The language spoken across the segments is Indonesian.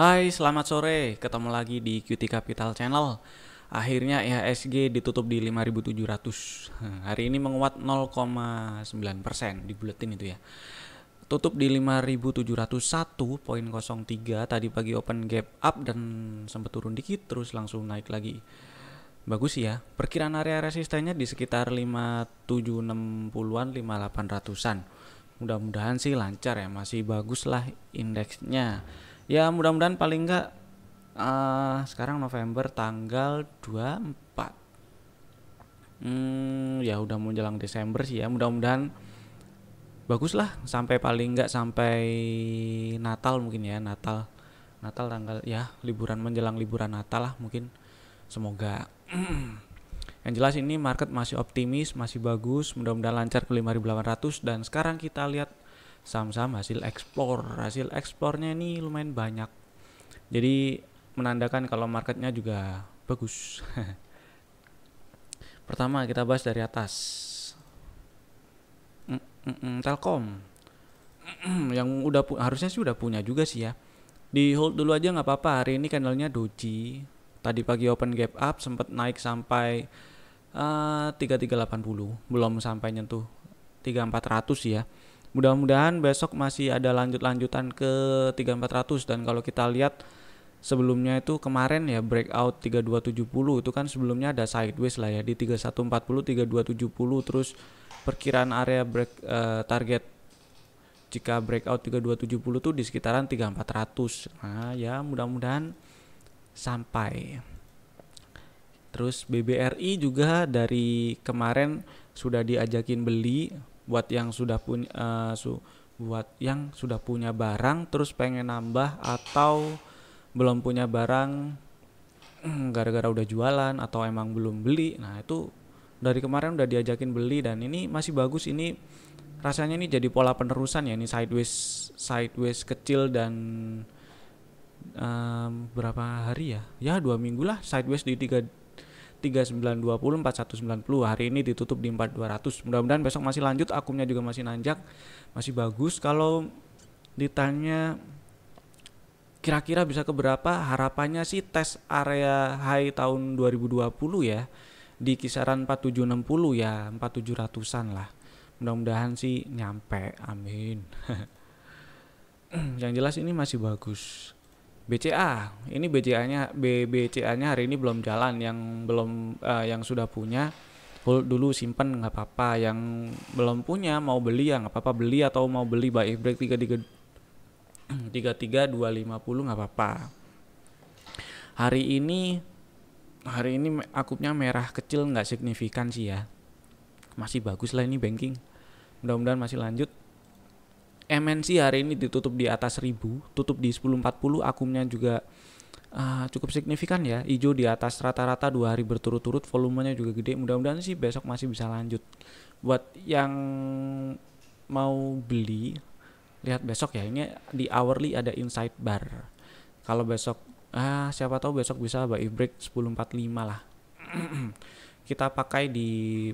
Hai, selamat sore. Ketemu lagi di QT Capital Channel. Akhirnya IHSG e ditutup di 5.700. Hari ini menguat 0,9% di buletin itu ya. Tutup di 5.701.03 tadi pagi open gap up dan sempat turun dikit terus langsung naik lagi. Bagus ya. Perkiraan area resistennya di sekitar 5760-an, 5800-an. Mudah-mudahan sih lancar ya, masih bagus lah indeksnya ya mudah-mudahan paling enggak uh, eh, sekarang November tanggal 24 hmm, ya udah menjelang Desember sih ya mudah-mudahan bagus lah sampai paling enggak sampai Natal mungkin ya Natal Natal tanggal ya liburan menjelang liburan Natal lah mungkin semoga yang jelas ini market masih optimis masih bagus mudah-mudahan lancar ke 5800 dan sekarang kita lihat saham-saham hasil eksplor Hasil eksplornya ini lumayan banyak. Jadi menandakan kalau marketnya juga bagus. Pertama kita bahas dari atas. Mm -mm, mm telkom yang udah harusnya sih udah punya juga sih ya. Di hold dulu aja nggak apa-apa. Hari ini candlenya doji. Tadi pagi open gap up sempat naik sampai eh, uh, 3380, belum sampai nyentuh 3400 ya mudah-mudahan besok masih ada lanjut-lanjutan ke 3400 dan kalau kita lihat sebelumnya itu kemarin ya breakout 3270 itu kan sebelumnya ada sideways lah ya di 3140 3270 terus perkiraan area break uh, target jika breakout 3270 tuh di sekitaran 3400. Nah, ya mudah-mudahan sampai. Terus BBRI juga dari kemarin sudah diajakin beli buat yang sudah punya uh, su buat yang sudah punya barang terus pengen nambah atau belum punya barang gara-gara udah jualan atau emang belum beli. Nah, itu dari kemarin udah diajakin beli dan ini masih bagus ini rasanya ini jadi pola penerusan ya ini sideways sideways kecil dan um, berapa hari ya ya dua minggu lah sideways di tiga 3920 4190 hari ini ditutup di 4200 mudah-mudahan besok masih lanjut akumnya juga masih nanjak masih bagus kalau ditanya kira-kira bisa keberapa? harapannya sih tes area high tahun 2020 ya di kisaran 4760 ya 4700an lah mudah-mudahan sih nyampe amin yang jelas ini masih bagus BCA. Ini BCA-nya BBCA-nya hari ini belum jalan yang belum uh, yang sudah punya dulu simpan nggak apa-apa yang belum punya mau beli ya nggak apa-apa beli atau mau beli buy break tiga tiga tiga tiga dua lima puluh nggak apa-apa hari ini hari ini akupnya merah kecil nggak signifikan sih ya masih bagus lah ini banking mudah-mudahan masih lanjut MNC hari ini ditutup di atas 1000, tutup di 1040 akumnya juga uh, cukup signifikan ya, hijau di atas rata-rata dua hari berturut-turut, volumenya juga gede. Mudah-mudahan sih besok masih bisa lanjut. Buat yang mau beli lihat besok ya ini di hourly ada inside bar kalau besok ah siapa tahu besok bisa buy break 1045 lah kita pakai di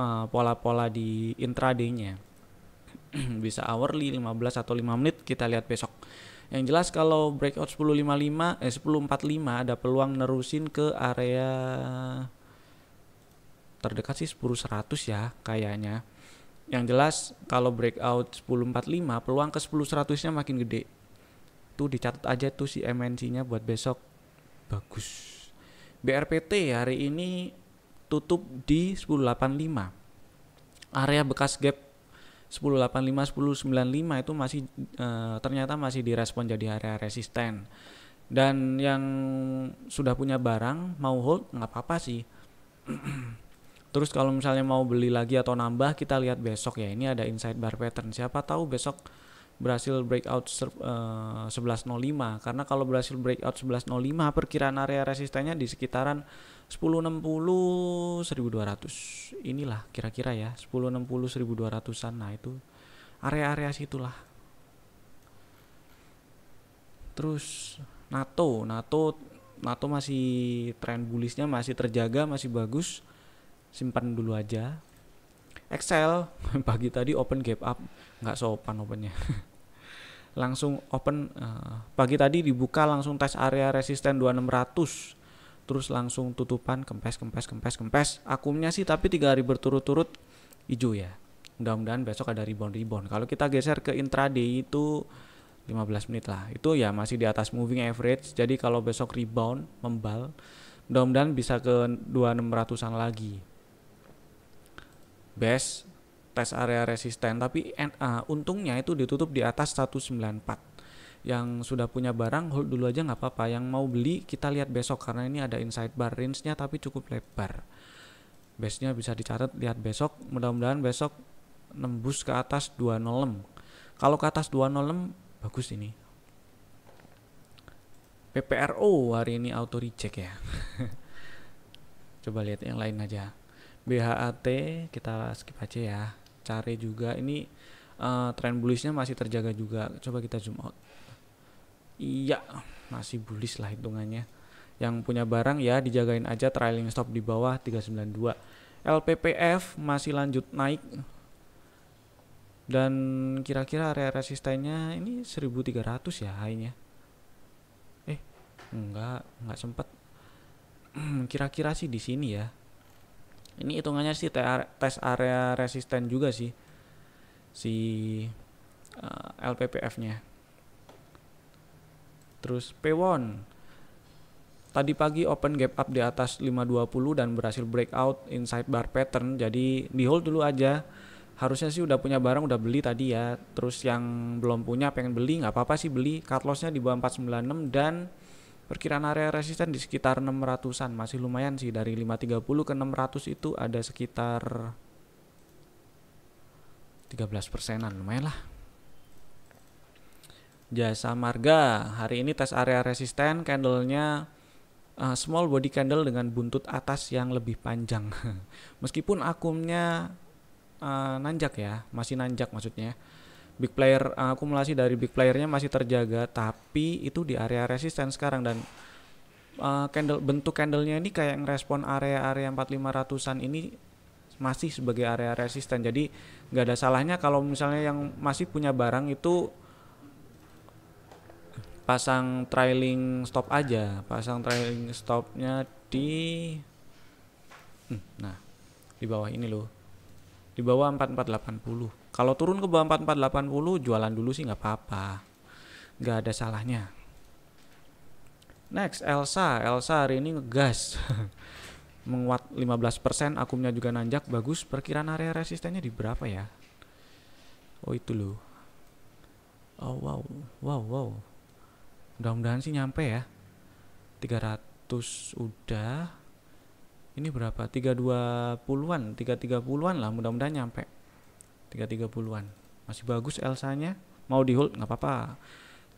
ah, pola-pola uh, di intraday-nya bisa hourly 15 atau 5 menit kita lihat besok. Yang jelas kalau breakout 1055 eh 1045 ada peluang nerusin ke area terdekat sih 10100 ya kayaknya. Yang jelas kalau breakout 1045 peluang ke 10100-nya makin gede. Tuh dicatat aja tuh si MNC-nya buat besok. Bagus. BRPT hari ini tutup di 1085. Area bekas gap 1085 1095 itu masih e, ternyata masih direspon jadi area resisten dan yang sudah punya barang mau hold nggak apa-apa sih terus kalau misalnya mau beli lagi atau nambah kita lihat besok ya ini ada inside bar pattern siapa tahu besok berhasil breakout uh, eh, 11.05 karena kalau berhasil breakout 11.05 perkiraan area resistennya di sekitaran 1060 1200 inilah kira-kira ya 1060 1200an nah itu area-area situlah terus NATO NATO NATO masih tren bullishnya masih terjaga masih bagus simpan dulu aja Excel pagi tadi open gap up nggak sopan opennya langsung open uh, pagi tadi dibuka langsung tes area resisten 2600 terus langsung tutupan kempes kempes kempes kempes akumnya sih tapi tiga hari berturut-turut hijau ya mudah-mudahan besok ada rebound rebound kalau kita geser ke intraday itu 15 menit lah itu ya masih di atas moving average jadi kalau besok rebound membal mudah-mudahan bisa ke 2600an lagi base tes area resisten tapi uh, untungnya itu ditutup di atas 194 yang sudah punya barang hold dulu aja nggak apa-apa yang mau beli kita lihat besok karena ini ada inside bar range-nya tapi cukup lebar base-nya bisa dicatat lihat besok mudah-mudahan besok nembus ke atas 206 kalau ke atas 206 bagus ini PPRO hari ini auto reject ya coba lihat yang lain aja BHAT kita skip aja ya cari juga ini uh, tren bullishnya masih terjaga juga coba kita zoom out iya masih bullish lah hitungannya yang punya barang ya dijagain aja trailing stop di bawah 392 LPPF masih lanjut naik dan kira-kira area resistennya ini 1300 ya high eh enggak enggak sempet kira-kira sih di sini ya ini hitungannya sih tes area resisten juga sih si uh, eh, LPPF-nya. Terus P1 Tadi pagi open gap up di atas 520 dan berhasil breakout inside bar pattern. Jadi di hold dulu aja. Harusnya sih udah punya barang udah beli tadi ya. Terus yang belum punya pengen beli nggak apa-apa sih beli. Cut lossnya di bawah 496 dan Perkiraan area resisten di sekitar 600-an, masih lumayan sih dari 530 ke 600 itu ada sekitar 13 persenan, lumayan lah. Jasa marga, hari ini tes area resisten, candlenya uh, small body candle dengan buntut atas yang lebih panjang. Meskipun akumnya uh, nanjak ya, masih nanjak maksudnya big player eh, akumulasi dari big playernya masih terjaga tapi itu di area resisten sekarang dan uh, candle bentuk candlenya ini kayak ngerespon area-area 4500-an ini masih sebagai area resisten jadi nggak ada salahnya kalau misalnya yang masih punya barang itu pasang trailing stop aja pasang trailing stopnya di hmm, nah di bawah ini loh di bawah 4480 kalau turun ke bawah 4480 jualan dulu sih nggak apa-apa. Nggak ada salahnya. Next, Elsa. Elsa hari ini ngegas. Menguat 15%, akumnya juga nanjak. Bagus, perkiraan area resistennya di berapa ya? Oh itu loh. Oh wow, wow, wow. Mudah-mudahan sih nyampe ya. 300 udah. Ini berapa? 320-an, 330-an lah mudah-mudahan nyampe. 330-an. Masih bagus Elsanya. Mau di hold nggak apa-apa.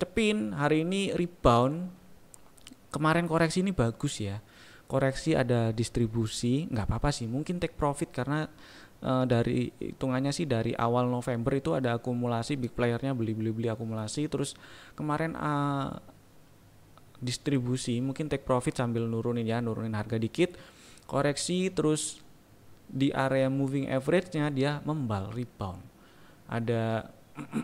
Cepin hari ini rebound. Kemarin koreksi ini bagus ya. Koreksi ada distribusi, nggak apa-apa sih. Mungkin take profit karena e, dari hitungannya sih dari awal November itu ada akumulasi big playernya beli beli beli akumulasi terus kemarin e, distribusi mungkin take profit sambil nurunin ya nurunin harga dikit koreksi terus di area moving average-nya dia membal rebound. Ada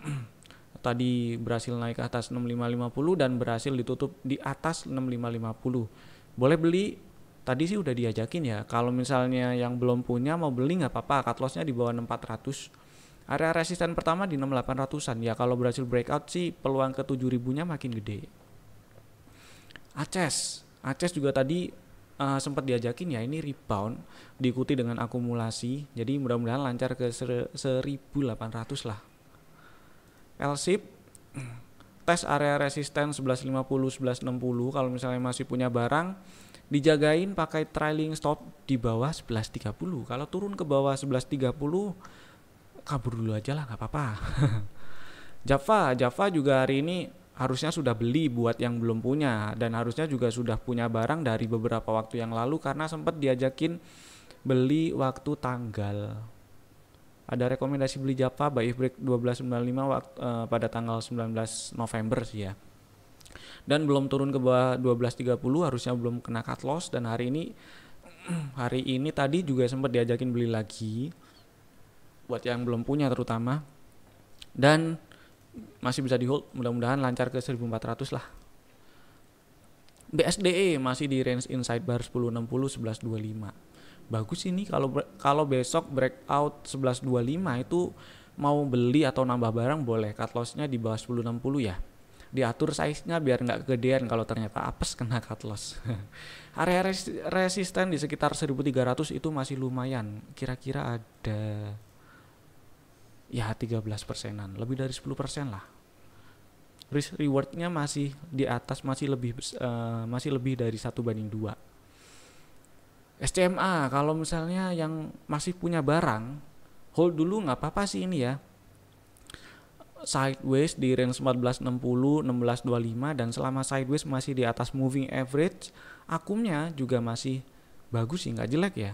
tadi berhasil naik ke atas 6550 dan berhasil ditutup di atas 6550. Boleh beli tadi sih udah diajakin ya kalau misalnya yang belum punya mau beli nggak apa-apa cut loss-nya di bawah 400 area resisten pertama di 6800an ya kalau berhasil breakout sih peluang ke 7000 nya makin gede Aces Aces juga tadi uh, eh, sempat diajakin ya ini rebound diikuti dengan akumulasi jadi mudah-mudahan lancar ke 1800 lah LSIP tes area resisten 1150 1160 kalau misalnya masih punya barang dijagain pakai trailing stop di bawah 1130 kalau turun ke bawah 1130 kabur dulu aja lah nggak apa-apa Java Java juga hari ini harusnya sudah beli buat yang belum punya dan harusnya juga sudah punya barang dari beberapa waktu yang lalu karena sempat diajakin beli waktu tanggal. Ada rekomendasi beli Java by Ifbrick 1295 waktu, eh, pada tanggal 19 November sih ya. Dan belum turun ke bawah 12.30 harusnya belum kena cut loss dan hari ini hari ini tadi juga sempat diajakin beli lagi buat yang belum punya terutama. Dan masih bisa di hold mudah-mudahan lancar ke 1400 lah BSDE masih di range inside bar 1060 1125 bagus ini kalau kalau besok breakout 1125 itu mau beli atau nambah barang boleh cut lossnya di bawah 1060 ya diatur size-nya biar nggak kegedean kalau ternyata apes kena cut loss. Area resisten di sekitar 1300 itu masih lumayan. Kira-kira ada ya 13 persenan lebih dari 10 persen lah risk rewardnya masih di atas masih lebih uh, masih lebih dari satu banding dua SCMA kalau misalnya yang masih punya barang hold dulu nggak apa-apa sih ini ya sideways di range 1460 1625 dan selama sideways masih di atas moving average akumnya juga masih bagus sih nggak jelek ya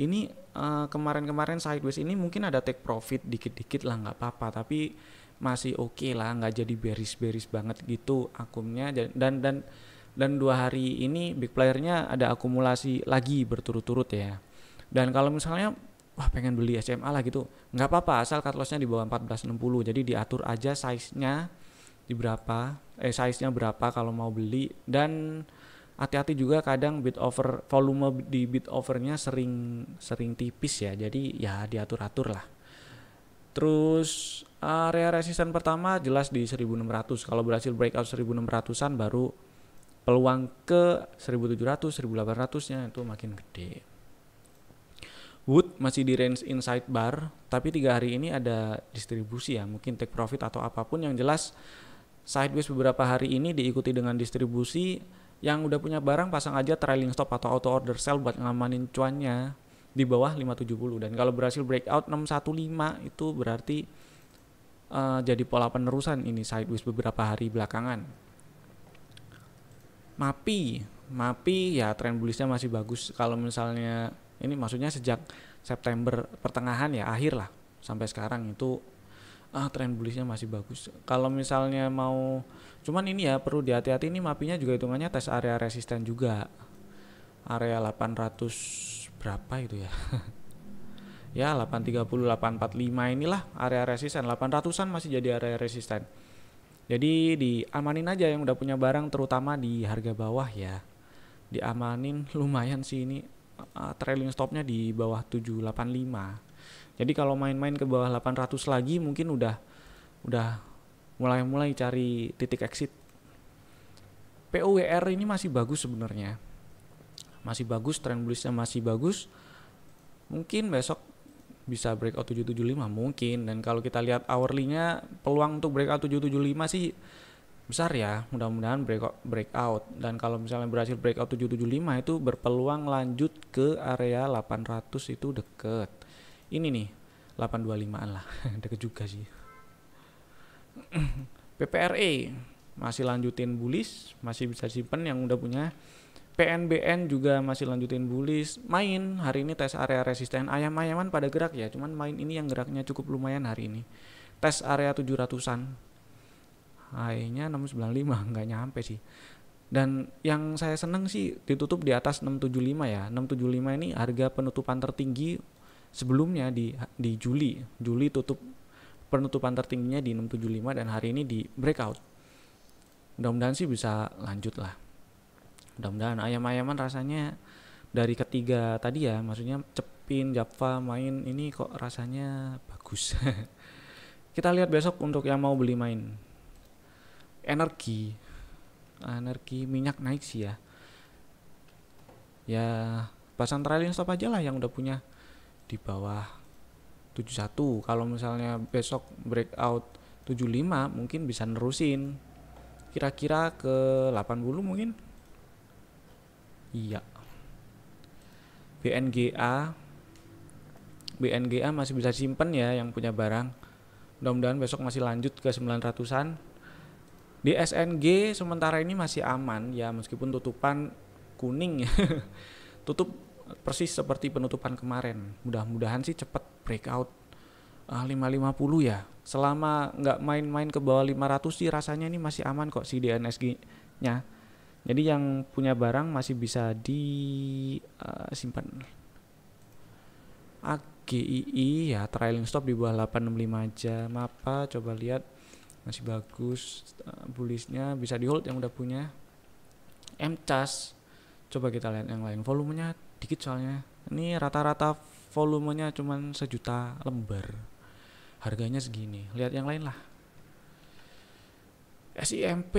ini kemarin eh, kemarin-kemarin sideways ini mungkin ada take profit dikit-dikit lah nggak apa-apa tapi masih oke okay lah nggak jadi beris-beris banget gitu akumnya dan dan dan dua hari ini big playernya ada akumulasi lagi berturut-turut ya dan kalau misalnya wah pengen beli SMA lah gitu nggak apa-apa asal cut lossnya di bawah 1460 jadi diatur aja size nya di berapa eh size nya berapa kalau mau beli dan hati-hati juga kadang bit over volume di bit overnya sering sering tipis ya jadi ya diatur atur lah terus eh, area resisten pertama jelas di 1600 kalau berhasil breakout 1600an baru peluang ke 1700 1800 nya itu makin gede Wood masih di range inside bar tapi tiga hari ini ada distribusi ya mungkin take profit atau apapun yang jelas sideways beberapa hari ini diikuti dengan distribusi yang udah punya barang pasang aja trailing stop atau auto order sell buat ngamanin cuannya di bawah 570 dan kalau berhasil breakout 615 itu berarti uh, jadi pola penerusan ini sideways beberapa hari belakangan. MAPI, MAPI ya tren bullishnya masih bagus kalau misalnya ini maksudnya sejak September pertengahan ya akhir lah sampai sekarang itu ah tren bullishnya masih bagus. Kalau misalnya mau cuman ini ya perlu dihati-hati ini mapinya juga hitungannya tes area resisten juga. Area 800 berapa itu ya? ya 830 845 inilah area resisten. 800-an masih jadi area resisten. Jadi diamanin aja yang udah punya barang terutama di harga bawah ya. Diamanin lumayan sih ini uh, trailing stopnya di bawah 785 jadi kalau main-main ke bawah 800 lagi mungkin udah udah mulai-mulai cari titik exit. POWR ini masih bagus sebenarnya. Masih bagus, tren bullishnya masih bagus. Mungkin besok bisa breakout 775 mungkin dan kalau kita lihat hourly-nya peluang untuk breakout 775 sih besar ya mudah-mudahan breakout breakout dan kalau misalnya berhasil breakout 775 itu berpeluang lanjut ke area 800 itu deket ini nih 825an lah deket juga sih PPRE masih lanjutin bullish masih bisa simpen yang udah punya PNBN juga masih lanjutin bullish main hari ini tes area resisten ayam-ayaman pada gerak ya cuman main ini yang geraknya cukup lumayan hari ini tes area 700an high-nya 695 nggak nyampe sih dan yang saya seneng sih ditutup di atas 675 ya 675 ini harga penutupan tertinggi sebelumnya di di Juli Juli tutup penutupan tertingginya di 675 dan hari ini di breakout mudah-mudahan sih bisa lanjut lah mudah-mudahan ayam-ayaman rasanya dari ketiga tadi ya maksudnya cepin Java main ini kok rasanya bagus kita lihat besok untuk yang mau beli main energi ah, energi minyak naik sih ya ya pasang trailing stop aja lah yang udah punya di bawah 71 kalau misalnya besok breakout 75 mungkin bisa nerusin kira-kira ke 80 mungkin iya BNGA BNGA masih bisa simpen ya yang punya barang mudah-mudahan besok masih lanjut ke 900an di SNG sementara ini masih aman ya meskipun tutupan kuning ya tutup persis seperti penutupan kemarin. Mudah-mudahan sih cepat breakout ah, 550 ya. Selama nggak main-main ke bawah 500 sih rasanya ini masih aman kok si DNSG-nya. Jadi yang punya barang masih bisa disimpan. Ah, uh, AGII ya trailing stop di bawah 865 aja. apa coba lihat masih bagus ah, bullishnya bisa di hold yang udah punya. MCAS coba kita lihat yang lain volumenya dikit soalnya ini rata-rata volumenya cuman sejuta lembar harganya segini lihat yang lain lah SIMP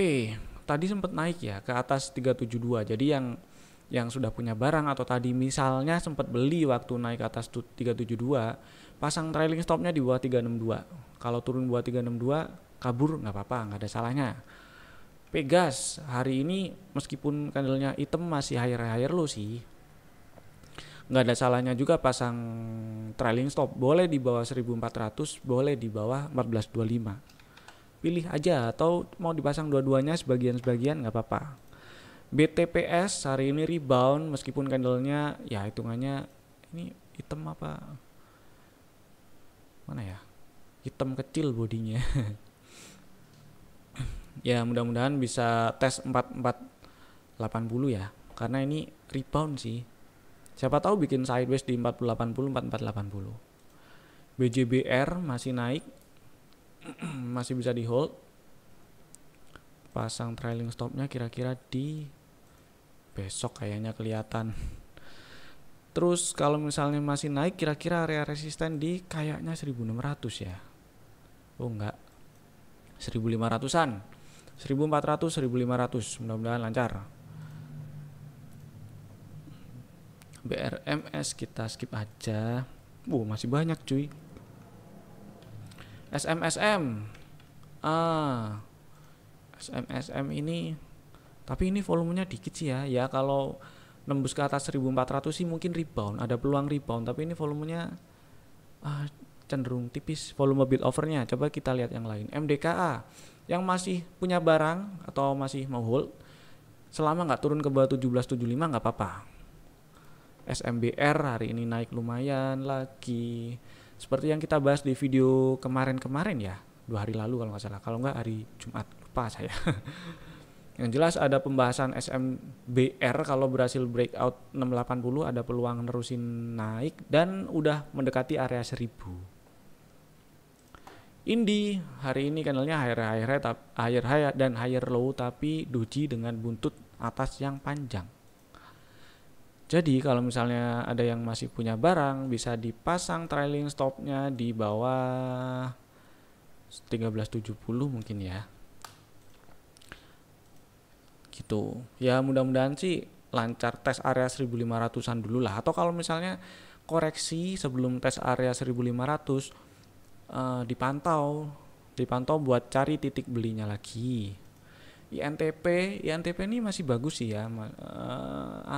tadi sempat naik ya ke atas 372 jadi yang yang sudah punya barang atau tadi misalnya sempat beli waktu naik ke atas 372 pasang trailing stopnya di bawah 362 kalau turun bawah 362 kabur nggak apa-apa nggak ada salahnya Pegas hari ini meskipun kandelnya item masih higher-higher lo sih nggak ada salahnya juga pasang trailing stop boleh di bawah 1400 boleh di bawah 1425 pilih aja atau mau dipasang dua-duanya sebagian-sebagian nggak apa-apa BTPS hari ini rebound meskipun candlenya ya hitungannya ini hitam apa mana ya hitam kecil bodinya ya mudah-mudahan bisa tes 4480 ya karena ini rebound sih Siapa tahu bikin sideways di 4080 4480. BJBR masih naik. masih bisa di hold. Pasang trailing stopnya kira-kira di besok kayaknya kelihatan. Terus kalau misalnya masih naik kira-kira area resisten di kayaknya 1600 ya. Oh enggak. 1500-an. 1400 1500 mudah-mudahan lancar. BRMS kita skip aja. Wow, masih banyak cuy. SMSM. Ah. SMSM ini tapi ini volumenya dikit sih ya. Ya kalau nembus ke atas 1400 sih mungkin rebound, ada peluang rebound, tapi ini volumenya ah, cenderung tipis volume bid overnya. Coba kita lihat yang lain. MDKA yang masih punya barang atau masih mau hold selama nggak turun ke bawah 1775 nggak apa-apa SMBR hari ini naik lumayan lagi. Seperti yang kita bahas di video kemarin-kemarin ya, dua hari lalu kalau nggak salah. Kalau nggak hari Jumat, lupa saya. yang jelas ada pembahasan SMBR kalau berhasil breakout 680 ada peluang nerusin naik dan udah mendekati area 1000. Indi hari ini kanalnya higher higher high, higher high dan higher low tapi doji dengan buntut atas yang panjang. Jadi kalau misalnya ada yang masih punya barang bisa dipasang trailing stopnya di bawah 1370 mungkin ya. Gitu. Ya mudah-mudahan sih lancar tes area 1500-an dulu lah atau kalau misalnya koreksi sebelum tes area 1500 uh, eh, dipantau dipantau buat cari titik belinya lagi INTP INTP ini masih bagus sih ya uh,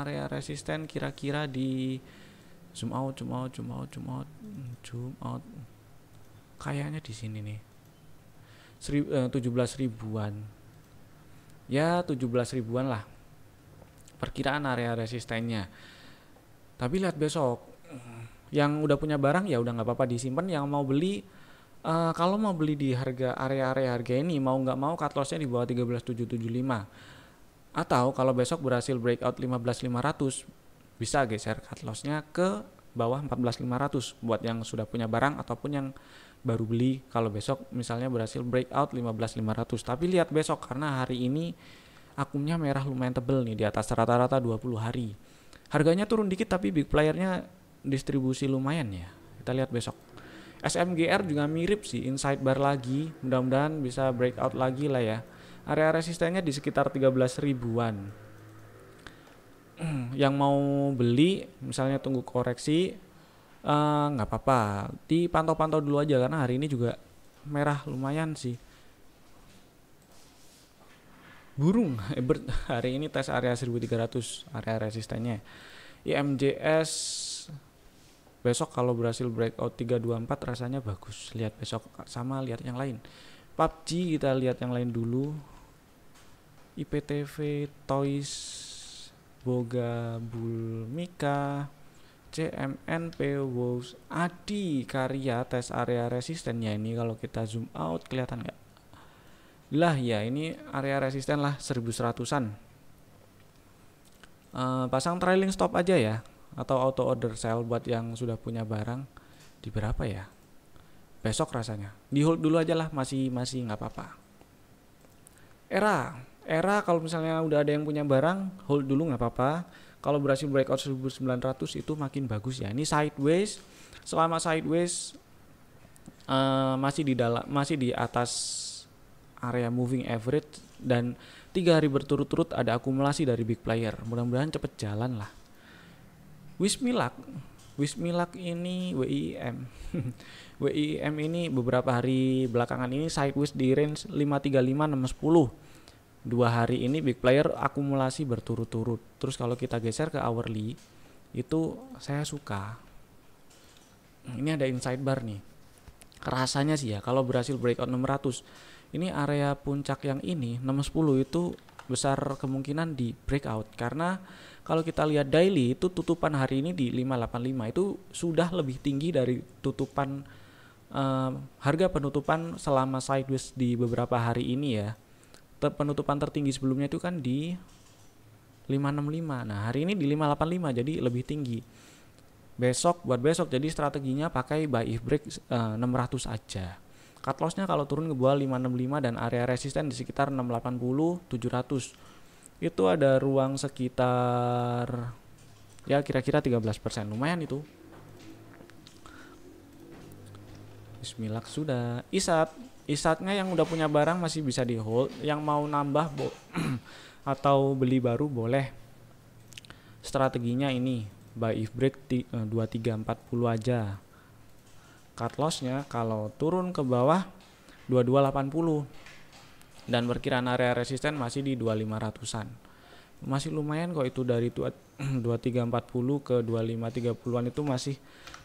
area resisten kira-kira di zoom out zoom out zoom out zoom out zoom out kayaknya di sini nih Seri, eh, uh, 17 ribuan ya 17 ribuan lah perkiraan area resistennya tapi lihat besok yang udah punya barang ya udah nggak apa-apa disimpan yang mau beli uh, kalau mau beli di harga area-area harga ini mau nggak mau cut lossnya di bawah 13775 atau kalau besok berhasil breakout 15500 bisa geser cut lossnya ke bawah 14500 buat yang sudah punya barang ataupun yang baru beli kalau besok misalnya berhasil breakout 15500 tapi lihat besok karena hari ini akumnya merah lumayan tebel nih di atas rata-rata 20 hari harganya turun dikit tapi big playernya distribusi lumayan ya kita lihat besok SMGR juga mirip sih inside bar lagi mudah-mudahan bisa breakout lagi lah ya area resistennya di sekitar 13 ribuan yang mau beli misalnya tunggu koreksi eh, nggak uh, apa-apa Di pantau pantau dulu aja karena hari ini juga merah lumayan sih burung eh, hari ini tes area 1300 area resistennya IMJS besok kalau berhasil breakout 324 rasanya bagus lihat besok sama lihat yang lain PUBG kita lihat yang lain dulu IPTV Toys Boga Bulmika CMNP Adi Karya tes area resisten ya ini kalau kita zoom out kelihatan nggak lah ya ini area resisten lah 1100an uh, eh, pasang trailing stop aja ya atau auto order sale buat yang sudah punya barang di berapa ya? Besok rasanya. Di hold dulu aja lah, masih masih nggak apa-apa. Era, era kalau misalnya udah ada yang punya barang, hold dulu nggak apa-apa. Kalau berhasil breakout 1900 itu makin bagus ya. Ini sideways, selama sideways uh, masih di dalam masih di atas area moving average dan tiga hari berturut-turut ada akumulasi dari big player. Mudah-mudahan cepet jalan lah. Wismilak Wismilak ini WIM WIM ini beberapa hari belakangan ini sideways di range 535-610 dua hari ini big player akumulasi berturut-turut terus kalau kita geser ke hourly itu saya suka ini ada inside bar nih rasanya sih ya kalau berhasil breakout 600 ini area puncak yang ini 610 itu besar kemungkinan di breakout karena kalau kita lihat daily itu tutupan hari ini di 585 itu sudah lebih tinggi dari tutupan uh, harga penutupan selama sideways di beberapa hari ini ya. penutupan tertinggi sebelumnya itu kan di 565. Nah, hari ini di 585 jadi lebih tinggi. Besok buat besok jadi strateginya pakai buy if break uh, eh, 600 aja. Cut lossnya kalau turun ke bawah 565 dan area resisten di sekitar 680 700 itu ada ruang sekitar ya kira-kira 13% lumayan itu Bismillah sudah isat isatnya yang udah punya barang masih bisa di hold yang mau nambah bo atau beli baru boleh strateginya ini buy if break 2340 eh, aja cut lossnya kalau turun ke bawah 2280 dan perkiraan area resisten masih di 2500-an. Masih lumayan kok itu dari 2340 ke 2530-an itu masih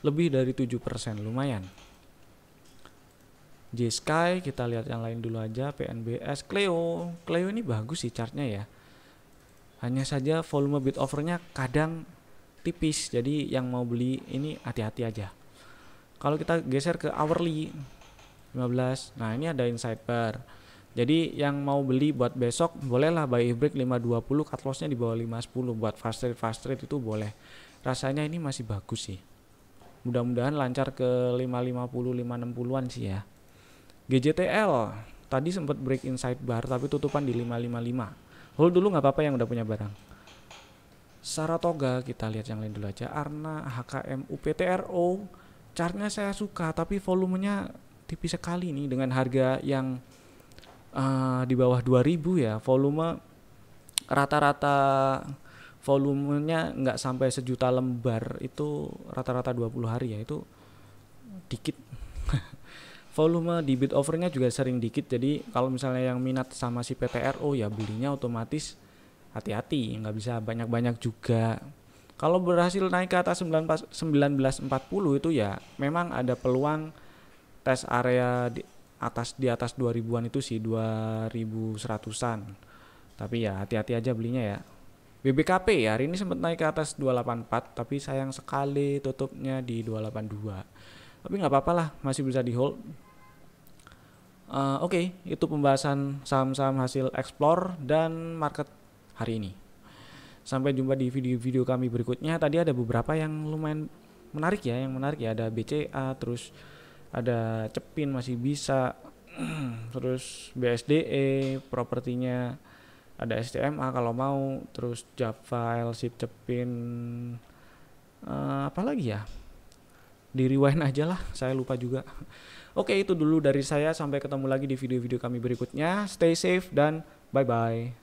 lebih dari 7%, lumayan. JSky kita lihat yang lain dulu aja PNBS Cleo Cleo ini bagus sih chartnya ya hanya saja volume bid offernya kadang tipis jadi yang mau beli ini hati-hati aja kalau kita geser ke hourly 15 nah ini ada insight bar jadi yang mau beli buat besok bolehlah buy break 520 cut lossnya di bawah 510 buat fast trade fast trade itu boleh. Rasanya ini masih bagus sih. Mudah-mudahan lancar ke 550 560-an sih ya. GJTL tadi sempat break inside bar tapi tutupan di 555. Hold dulu nggak apa-apa yang udah punya barang. Saratoga kita lihat yang lain dulu aja. Arna, HKM, UPTRO. Chartnya saya suka tapi volumenya tipis sekali nih dengan harga yang uh, di bawah 2000 ya volume rata-rata volumenya nggak sampai sejuta lembar itu rata-rata 20 hari ya itu dikit volume di bid overnya juga sering dikit jadi kalau misalnya yang minat sama si PTRO ya belinya otomatis hati-hati nggak bisa banyak-banyak juga kalau berhasil naik ke atas 1940 itu ya memang ada peluang tes area di, atas di atas 2000-an itu sih 2100-an. Tapi ya hati-hati aja belinya ya. BBKP ya hari ini sempat naik ke atas 284 tapi sayang sekali tutupnya di 282. Tapi nggak apa-apa lah masih bisa di hold. Uh, eh, Oke, okay, itu pembahasan saham-saham hasil explore dan market hari ini. Sampai jumpa di video-video kami berikutnya. Tadi ada beberapa yang lumayan menarik ya, yang menarik ya ada BCA terus ada cepin masih bisa terus BSDE propertinya ada STMA kalau mau terus Java LSIP cepin uh, apa lagi ya di rewind aja lah saya lupa juga oke itu dulu dari saya sampai ketemu lagi di video-video kami berikutnya stay safe dan bye bye